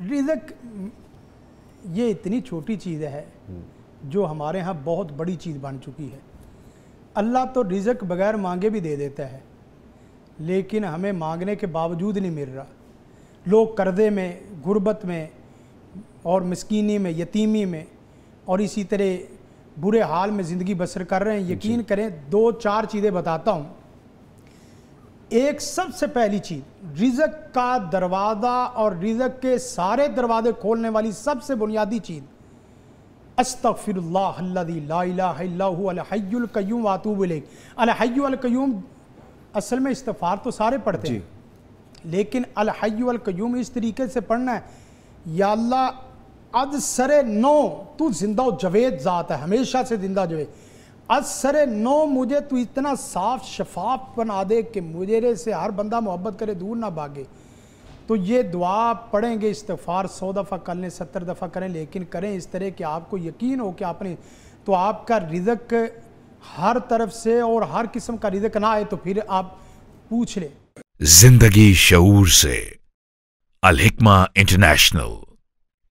रिजक ये इतनी छोटी चीज़ है जो हमारे यहाँ बहुत बड़ी चीज़ बन चुकी है अल्लाह तो रिजक बगैर मांगे भी दे देता है लेकिन हमें मांगने के बावजूद नहीं मिल रहा लोग कर्जे में गुर्बत में और मस्कीनी में यतीमी में और इसी तरह बुरे हाल में ज़िंदगी बसर कर रहे हैं यकीन करें दो चार चीज़ें बताता हूँ एक सबसे पहली चीज रिजक का दरवाज़ा और रिजक के सारे दरवाजे खोलने वाली सबसे बुनियादी चीज़ अस्तफ़िरल्लाहल्लाकयूम वातूबलेकयूम असल में इस्तफ़ार तो सारे पढ़ते हैं लेकिन अलहयूम इस तरीके से पढ़ना है या अल्लाह अद सरे नो तू जिंदा जवेद ज़ात है हमेशा से जिंदा जवेद असर नो मुझे तू इतना साफ शफाफ बना दे कि मुझे से हर बंदा मोहब्बत करे दूर ना भागे तो ये दुआ पढ़ेंगे इस्तफ़ार सौ दफ़ा कर लें सत्तर दफ़ा करें लेकिन करें इस तरह कि आपको यकीन हो कि आपने तो आपका रिजक हर तरफ से और हर किस्म का रिजक ना आए तो फिर आप पूछ लें जिंदगी शूर से अलहिकमा इंटरनेशनल